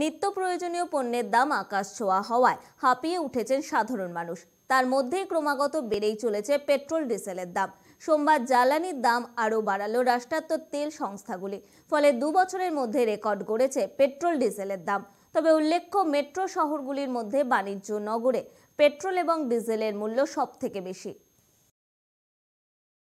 নিত্য প্রয়োজনীয় পণ্যের দাম আকাশ ছোঁয়া হওয়ায় হাঁপিয়ে উঠেছেন সাধারণ মানুষ তার মধ্যেই ক্রমাগত বেড়েই চলেছে পেট্রোল ডিজেলের দাম সোমবার জ্বালানির দাম আরও বাড়ালো রাষ্ট্রায়ত্ত তেল সংস্থাগুলি ফলে দু বছরের মধ্যে রেকর্ড গড়েছে পেট্রোল ডিজেলের দাম তবে উল্লেখ্য মেট্রো শহরগুলির মধ্যে বাণিজ্য নগরে পেট্রোল এবং ডিজেলের মূল্য সবথেকে বেশি